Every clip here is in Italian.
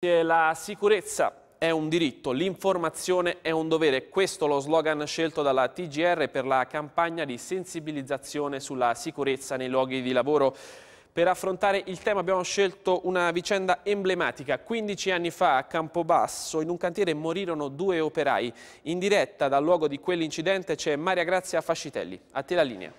La sicurezza è un diritto, l'informazione è un dovere. Questo è lo slogan scelto dalla TGR per la campagna di sensibilizzazione sulla sicurezza nei luoghi di lavoro. Per affrontare il tema abbiamo scelto una vicenda emblematica. 15 anni fa a Campobasso in un cantiere morirono due operai. In diretta dal luogo di quell'incidente c'è Maria Grazia Fascitelli. A te la linea.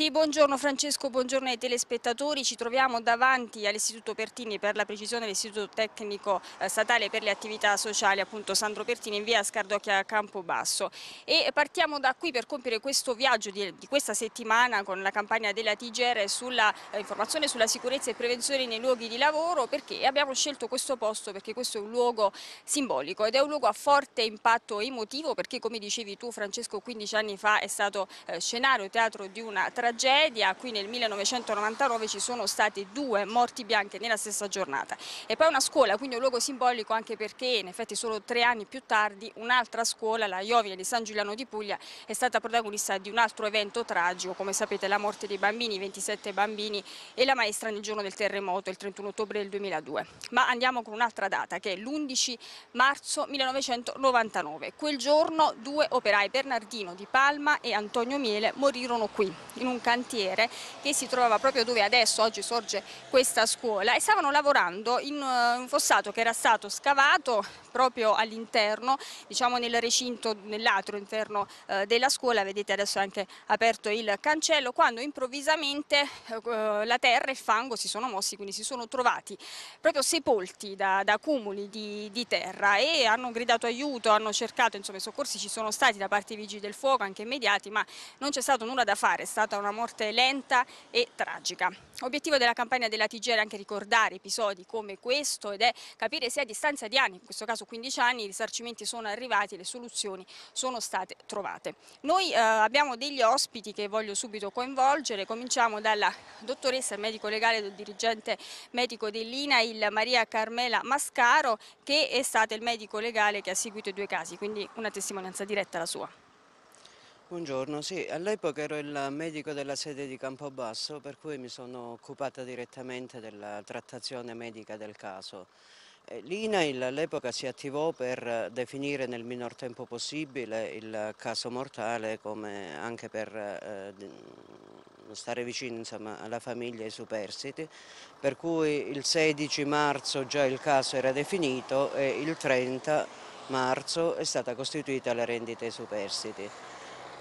Sì, buongiorno Francesco, buongiorno ai telespettatori. Ci troviamo davanti all'Istituto Pertini, per la precisione l'Istituto Tecnico eh, Statale per le Attività Sociali, appunto Sandro Pertini, in via Scardocchia Campobasso. E partiamo da qui per compiere questo viaggio di, di questa settimana con la campagna della TGR sulla eh, informazione sulla sicurezza e prevenzione nei luoghi di lavoro, perché abbiamo scelto questo posto perché questo è un luogo simbolico ed è un luogo a forte impatto emotivo perché come dicevi tu Francesco 15 anni fa è stato eh, scenario, teatro di una tragedia tragedia, qui nel 1999 ci sono state due morti bianche nella stessa giornata. E poi una scuola, quindi un luogo simbolico anche perché in effetti solo tre anni più tardi un'altra scuola, la Iovine di San Giuliano di Puglia, è stata protagonista di un altro evento tragico, come sapete la morte dei bambini, 27 bambini e la maestra nel giorno del terremoto, il 31 ottobre del 2002. Ma andiamo con un'altra data che è l'11 marzo 1999. Quel giorno due operai, Bernardino di Palma e Antonio Miele, morirono qui, in un cantiere che si trovava proprio dove adesso oggi sorge questa scuola e stavano lavorando in eh, un fossato che era stato scavato proprio all'interno, diciamo nel recinto, nell'atrio interno eh, della scuola, vedete adesso è anche aperto il cancello, quando improvvisamente eh, la terra e il fango si sono mossi, quindi si sono trovati proprio sepolti da, da cumuli di, di, terra e hanno gridato aiuto, hanno cercato, insomma i soccorsi ci sono stati da parte dei vigili del fuoco, anche immediati, ma non c'è stato nulla da fare, è stata una morte lenta e tragica. Obiettivo della campagna della TG è anche ricordare episodi come questo ed è capire se a distanza di anni, in questo caso 15 anni, i risarcimenti sono arrivati e le soluzioni sono state trovate. Noi eh, abbiamo degli ospiti che voglio subito coinvolgere, cominciamo dalla dottoressa medico legale del dirigente medico dell'INAIL Maria Carmela Mascaro che è stata il medico legale che ha seguito i due casi, quindi una testimonianza diretta la sua. Buongiorno, sì, all'epoca ero il medico della sede di Campobasso per cui mi sono occupata direttamente della trattazione medica del caso. L'INAIL all'epoca si attivò per definire nel minor tempo possibile il caso mortale come anche per eh, stare vicino insomma, alla famiglia e ai superstiti, per cui il 16 marzo già il caso era definito e il 30 marzo è stata costituita la rendita ai superstiti.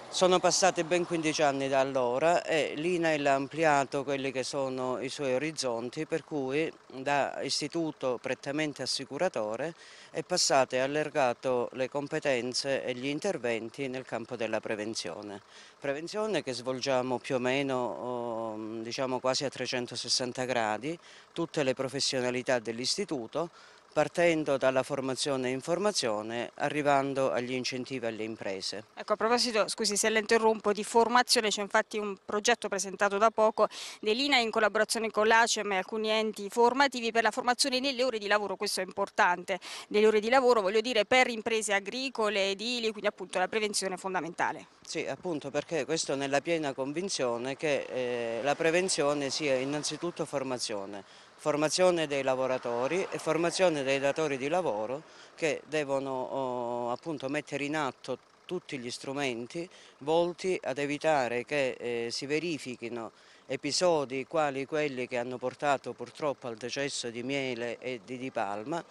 Sono passati ben 15 anni da allora e l'INAIL ha ampliato quelli che sono i suoi orizzonti per cui da istituto prettamente assicuratore è passato e allargato le competenze e gli interventi nel campo della prevenzione. Prevenzione che svolgiamo più o meno oh, diciamo quasi a 360 gradi, tutte le professionalità dell'istituto partendo dalla formazione e informazione, arrivando agli incentivi alle imprese. Ecco, a proposito, scusi se la interrompo, di formazione c'è infatti un progetto presentato da poco dell'INA in collaborazione con l'ACEM e alcuni enti formativi per la formazione nelle ore di lavoro, questo è importante, nelle ore di lavoro voglio dire per imprese agricole, edili, quindi appunto la prevenzione è fondamentale. Sì, appunto perché questo nella piena convinzione che eh, la prevenzione sia innanzitutto formazione formazione dei lavoratori e formazione dei datori di lavoro che devono oh, appunto mettere in atto tutti gli strumenti volti ad evitare che eh, si verifichino episodi quali quelli che hanno portato purtroppo al decesso di Miele e di Di Palma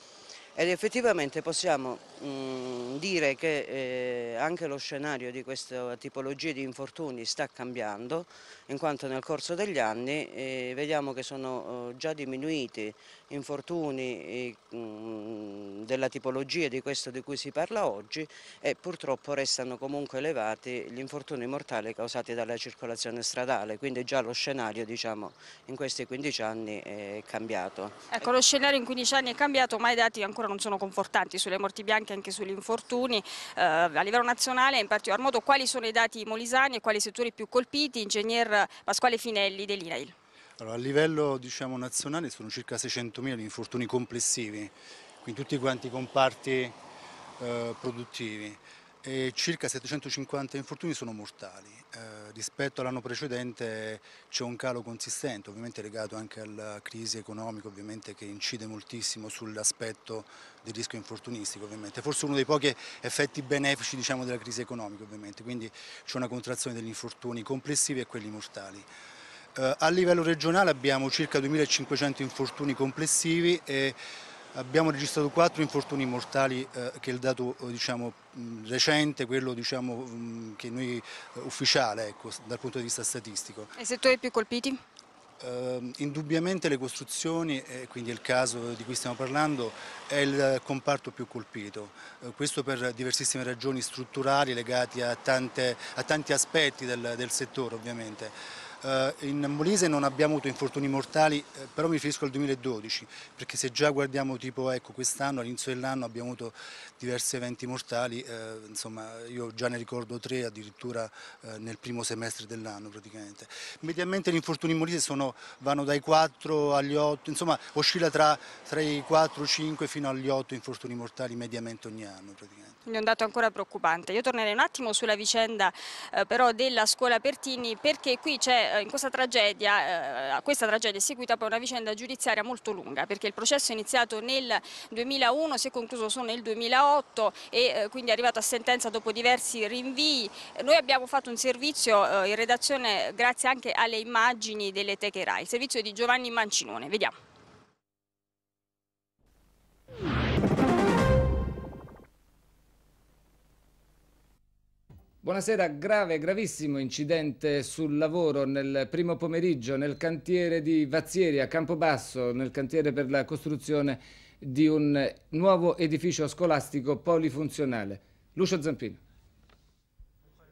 ed effettivamente possiamo mm, dire che eh, anche lo scenario di questa tipologia di infortuni sta cambiando in quanto nel corso degli anni eh, vediamo che sono oh, già diminuiti infortuni eh, mm, della tipologia di questo di cui si parla oggi e purtroppo restano comunque elevati gli infortuni mortali causati dalla circolazione stradale, quindi già lo scenario diciamo, in questi 15 anni è cambiato. Ecco, lo scenario in 15 anni è cambiato, ma i dati ancora non sono confortanti sulle morti bianche, anche sugli infortuni. Eh, a livello nazionale, in particolar modo, quali sono i dati molisani e quali settori più colpiti? Ingegner Pasquale Finelli dell'INAIL. Allora, a livello diciamo, nazionale sono circa 600.000 gli infortuni complessivi, quindi tutti quanti i comparti eh, produttivi. E circa 750 infortuni sono mortali. Eh, rispetto all'anno precedente c'è un calo consistente, ovviamente legato anche alla crisi economica, che incide moltissimo sull'aspetto del rischio infortunistico, ovviamente. Forse uno dei pochi effetti benefici diciamo, della crisi economica, ovviamente. Quindi c'è una contrazione degli infortuni complessivi e quelli mortali. Eh, a livello regionale abbiamo circa 2.500 infortuni complessivi e abbiamo registrato 4 infortuni mortali eh, che è il dato eh, diciamo, mm, recente, quello diciamo, mm, noi, ufficiale ecco, dal punto di vista statistico. E i settori più colpiti? Uh, indubbiamente le costruzioni, e quindi il caso di cui stiamo parlando, è il comparto più colpito. Uh, questo per diversissime ragioni strutturali legate a, tante, a tanti aspetti del, del settore ovviamente. Eh, in Molise non abbiamo avuto infortuni mortali, eh, però mi riferisco al 2012, perché se già guardiamo tipo ecco, quest'anno, all'inizio dell'anno abbiamo avuto diversi eventi mortali, eh, insomma io già ne ricordo tre addirittura eh, nel primo semestre dell'anno praticamente. Mediamente gli infortuni in Molise sono, vanno dai 4 agli 8, insomma oscilla tra, tra i 4, 5 fino agli 8 infortuni mortali mediamente ogni anno praticamente. Quindi è un dato ancora preoccupante. Io tornerei un attimo sulla vicenda eh, però della scuola Pertini perché qui c'è eh, in questa tragedia, eh, a questa tragedia è seguita poi una vicenda giudiziaria molto lunga perché il processo è iniziato nel 2001, si è concluso solo nel 2008 e eh, quindi è arrivato a sentenza dopo diversi rinvii. Noi abbiamo fatto un servizio in redazione grazie anche alle immagini delle Techerai, il servizio di Giovanni Mancinone. Vediamo. Buonasera, grave, gravissimo incidente sul lavoro nel primo pomeriggio nel cantiere di Vazzieri a Campobasso, nel cantiere per la costruzione di un nuovo edificio scolastico polifunzionale. Lucio Zampino.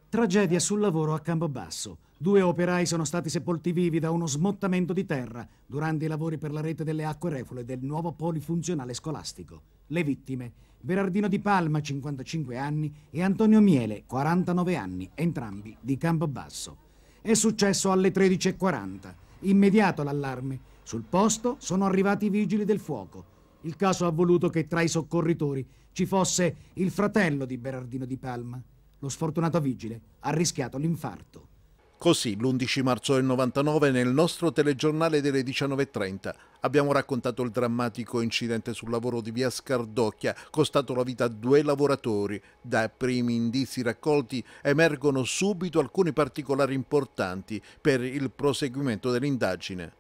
Tragedia sul lavoro a Campobasso. Due operai sono stati sepolti vivi da uno smottamento di terra durante i lavori per la rete delle acque reflue del nuovo polifunzionale scolastico. Le vittime, Berardino Di Palma, 55 anni, e Antonio Miele, 49 anni, entrambi di Campobasso. È successo alle 13.40. Immediato l'allarme. Sul posto sono arrivati i vigili del fuoco. Il caso ha voluto che tra i soccorritori ci fosse il fratello di Berardino Di Palma. Lo sfortunato vigile ha rischiato l'infarto. Così, l'11 marzo del 99, nel nostro telegiornale delle 19.30, abbiamo raccontato il drammatico incidente sul lavoro di via Scardocchia, costato la vita a due lavoratori. Dai primi indizi raccolti emergono subito alcuni particolari importanti per il proseguimento dell'indagine.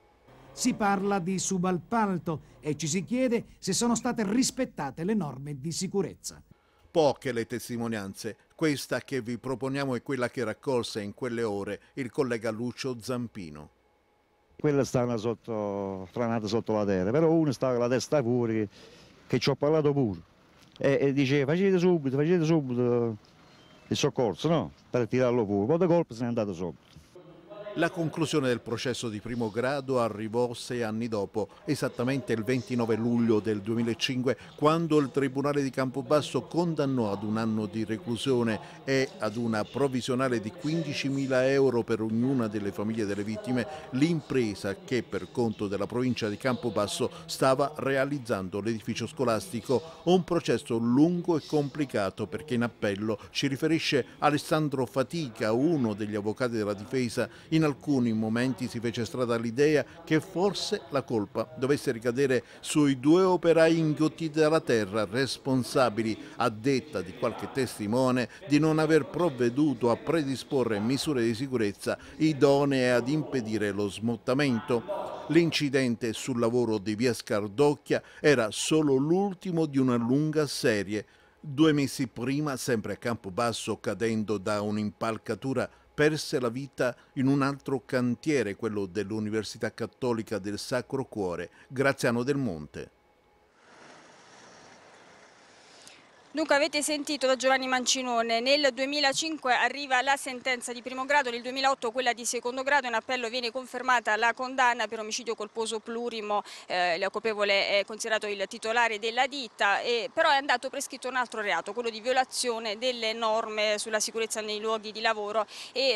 Si parla di subalpalto e ci si chiede se sono state rispettate le norme di sicurezza poche le testimonianze. Questa che vi proponiamo è quella che raccolse in quelle ore il collega Lucio Zampino. Quella stanno sotto, franata sotto la terra, però uno stava con la testa fuori che ci ho parlato pure e, e diceva facete subito, facete subito il soccorso, no? Per tirarlo fuori. Poi di colpo se n'è andato subito. La conclusione del processo di primo grado arrivò sei anni dopo, esattamente il 29 luglio del 2005, quando il Tribunale di Campobasso condannò ad un anno di reclusione e ad una provvisionale di 15.000 euro per ognuna delle famiglie delle vittime l'impresa che per conto della provincia di Campobasso stava realizzando l'edificio scolastico. Un processo lungo e complicato perché in appello ci riferisce Alessandro Fatica, uno degli avvocati della difesa, in alcuni momenti si fece strada l'idea che forse la colpa dovesse ricadere sui due operai inghiottiti dalla terra, responsabili, a detta di qualche testimone, di non aver provveduto a predisporre misure di sicurezza idonee ad impedire lo smottamento. L'incidente sul lavoro di via Scardocchia era solo l'ultimo di una lunga serie. Due mesi prima, sempre a Campobasso, cadendo da un'impalcatura perse la vita in un altro cantiere, quello dell'Università Cattolica del Sacro Cuore, Graziano del Monte. Dunque avete sentito da Giovanni Mancinone, nel 2005 arriva la sentenza di primo grado, nel 2008 quella di secondo grado, in appello viene confermata la condanna per omicidio colposo plurimo, eh, il colpevole è considerato il titolare della ditta, eh, però è andato prescritto un altro reato, quello di violazione delle norme sulla sicurezza nei luoghi di lavoro e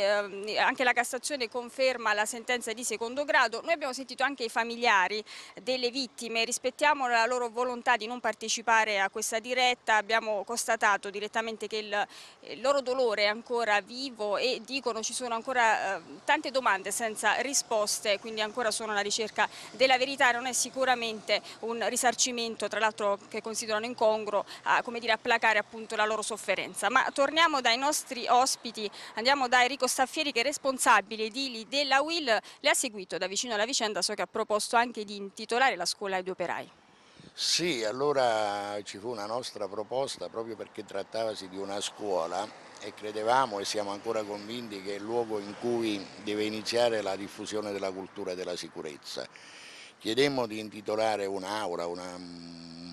eh, anche la Cassazione conferma la sentenza di secondo grado. Noi abbiamo sentito anche i familiari delle vittime, rispettiamo la loro volontà di non partecipare a questa diretta, abbiamo abbiamo constatato direttamente che il, eh, il loro dolore è ancora vivo e dicono ci sono ancora eh, tante domande senza risposte, quindi ancora sono alla ricerca della verità, non è sicuramente un risarcimento, tra l'altro che considerano incongruo a, come dire, a placare appunto la loro sofferenza. Ma torniamo dai nostri ospiti, andiamo da Enrico Staffieri che è responsabile edili della UIL, le ha seguito da vicino la vicenda, so che ha proposto anche di intitolare la scuola ai due operai. Sì, allora ci fu una nostra proposta proprio perché trattavasi di una scuola e credevamo e siamo ancora convinti che è il luogo in cui deve iniziare la diffusione della cultura della sicurezza. Chiedemmo di intitolare un'aura, una, mm,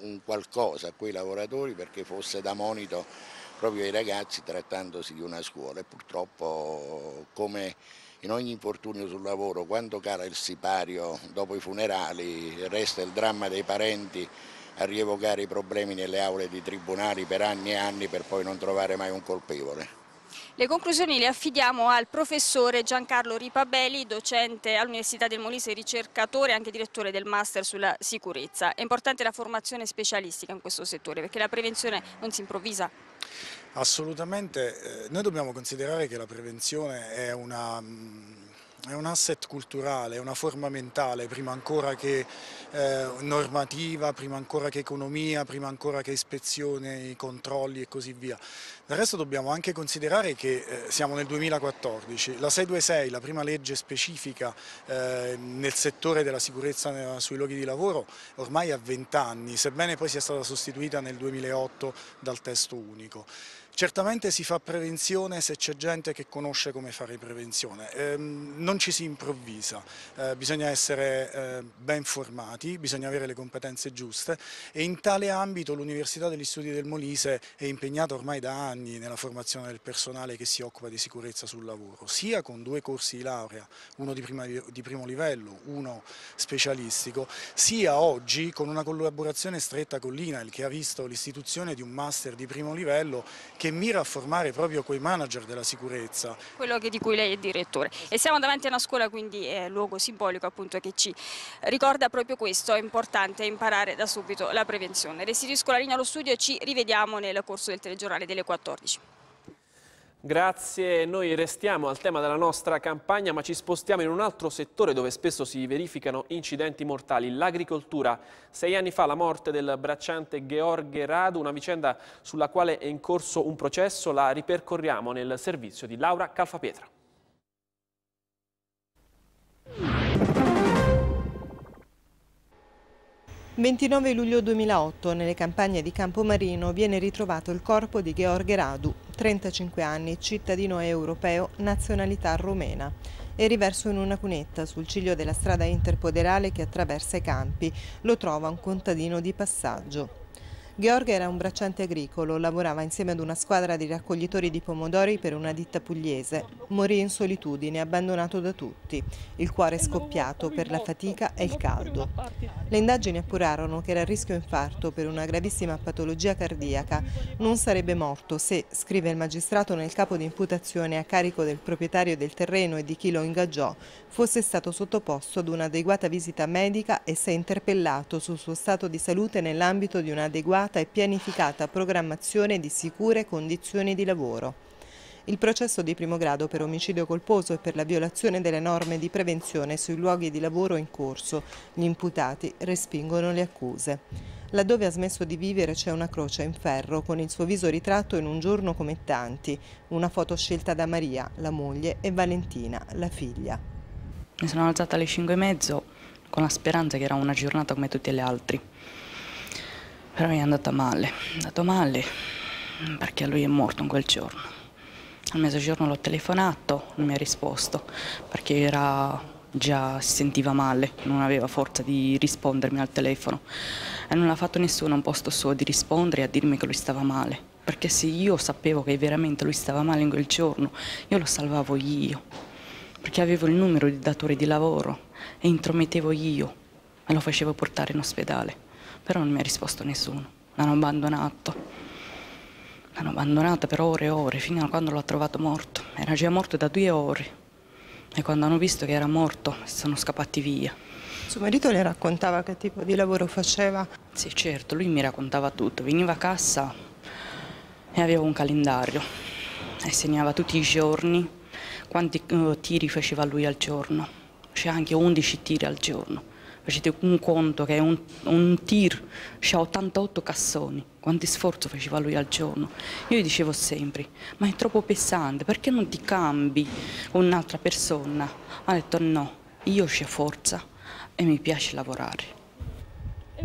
un qualcosa a quei lavoratori perché fosse da monito proprio ai ragazzi trattandosi di una scuola e purtroppo come in ogni infortunio sul lavoro, quando cala il sipario dopo i funerali, resta il dramma dei parenti a rievocare i problemi nelle aule di tribunali per anni e anni per poi non trovare mai un colpevole. Le conclusioni le affidiamo al professore Giancarlo Ripabelli, docente all'Università del Molise, ricercatore e anche direttore del Master sulla sicurezza. È importante la formazione specialistica in questo settore perché la prevenzione non si improvvisa. Assolutamente, eh, noi dobbiamo considerare che la prevenzione è una mm, è un asset culturale, è una forma mentale, prima ancora che eh, normativa, prima ancora che economia, prima ancora che ispezione, controlli e così via. Del resto dobbiamo anche considerare che eh, siamo nel 2014, la 626, la prima legge specifica eh, nel settore della sicurezza sui luoghi di lavoro, ormai ha 20 anni, sebbene poi sia stata sostituita nel 2008 dal testo unico. Certamente si fa prevenzione se c'è gente che conosce come fare prevenzione, eh, non ci si improvvisa, eh, bisogna essere eh, ben formati, bisogna avere le competenze giuste e in tale ambito l'Università degli Studi del Molise è impegnata ormai da anni nella formazione del personale che si occupa di sicurezza sul lavoro, sia con due corsi di laurea, uno di, prima, di primo livello, uno specialistico, sia oggi con una collaborazione stretta con l'INAIL che ha visto l'istituzione di un master di primo livello che mira a formare proprio quei manager della sicurezza. Quello di cui lei è direttore. E siamo davanti a una scuola, quindi è un luogo simbolico appunto che ci ricorda proprio questo, è importante imparare da subito la prevenzione. Restituisco la linea allo studio, e ci rivediamo nel corso del telegiornale delle 14. Grazie, noi restiamo al tema della nostra campagna ma ci spostiamo in un altro settore dove spesso si verificano incidenti mortali, l'agricoltura. Sei anni fa la morte del bracciante Gheorghe Radu, una vicenda sulla quale è in corso un processo, la ripercorriamo nel servizio di Laura Calfapietra. Il 29 luglio 2008 nelle campagne di Campomarino viene ritrovato il corpo di Gheorghe Radu, 35 anni, cittadino europeo, nazionalità rumena. È riverso in una cunetta sul ciglio della strada interpoderale che attraversa i campi. Lo trova un contadino di passaggio. Gheorghe era un bracciante agricolo, lavorava insieme ad una squadra di raccoglitori di pomodori per una ditta pugliese. Morì in solitudine, abbandonato da tutti, il cuore scoppiato per la fatica e il caldo. Le indagini appurarono che era a rischio infarto per una gravissima patologia cardiaca. Non sarebbe morto se, scrive il magistrato nel capo di imputazione a carico del proprietario del terreno e di chi lo ingaggiò, fosse stato sottoposto ad un'adeguata visita medica e se interpellato sul suo stato di salute nell'ambito di un'adeguata accurata e pianificata programmazione di sicure condizioni di lavoro. Il processo di primo grado per omicidio colposo e per la violazione delle norme di prevenzione sui luoghi di lavoro in corso. Gli imputati respingono le accuse. Laddove ha smesso di vivere c'è una croce in ferro con il suo viso ritratto in un giorno come tanti, una foto scelta da Maria, la moglie, e Valentina, la figlia. Mi sono alzata alle 5 e mezzo con la speranza che era una giornata come tutte le altre. Però mi è andata male, è andato male perché lui è morto in quel giorno. Al mezzogiorno l'ho telefonato, non mi ha risposto perché era già si sentiva male, non aveva forza di rispondermi al telefono e non ha fatto nessuno un posto suo di rispondere e a dirmi che lui stava male. Perché se io sapevo che veramente lui stava male in quel giorno, io lo salvavo io, perché avevo il numero di datore di lavoro e intromettevo io e lo facevo portare in ospedale però non mi ha risposto nessuno, l'hanno abbandonato. L'hanno hanno abbandonato per ore e ore, fino a quando l'ho trovato morto. Era già morto da due ore e quando hanno visto che era morto sono scappati via. Suo marito le raccontava che tipo di lavoro faceva? Sì, certo, lui mi raccontava tutto. Veniva a cassa e aveva un calendario e segnava tutti i giorni quanti uh, tiri faceva lui al giorno. C'è anche 11 tiri al giorno. Facete un conto che un, un tir, ha 88 cassoni, quanti sforzo faceva lui al giorno. Io gli dicevo sempre, ma è troppo pesante, perché non ti cambi con un'altra persona? ha detto no, io c'è forza e mi piace lavorare.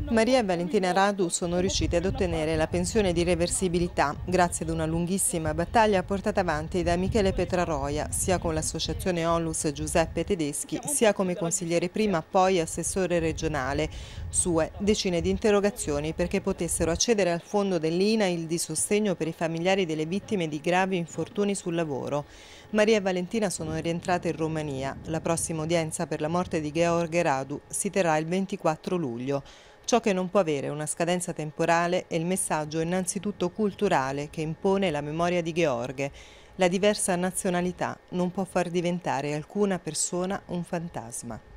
Maria e Valentina Radu sono riuscite ad ottenere la pensione di reversibilità grazie ad una lunghissima battaglia portata avanti da Michele Petraroia, sia con l'associazione Onlus Giuseppe Tedeschi, sia come consigliere prima poi assessore regionale. Sue decine di interrogazioni perché potessero accedere al fondo dell'INAIL di sostegno per i familiari delle vittime di gravi infortuni sul lavoro. Maria e Valentina sono rientrate in Romania. La prossima udienza per la morte di Georg Radu si terrà il 24 luglio. Ciò che non può avere una scadenza temporale è il messaggio innanzitutto culturale che impone la memoria di Gheorghe. La diversa nazionalità non può far diventare alcuna persona un fantasma.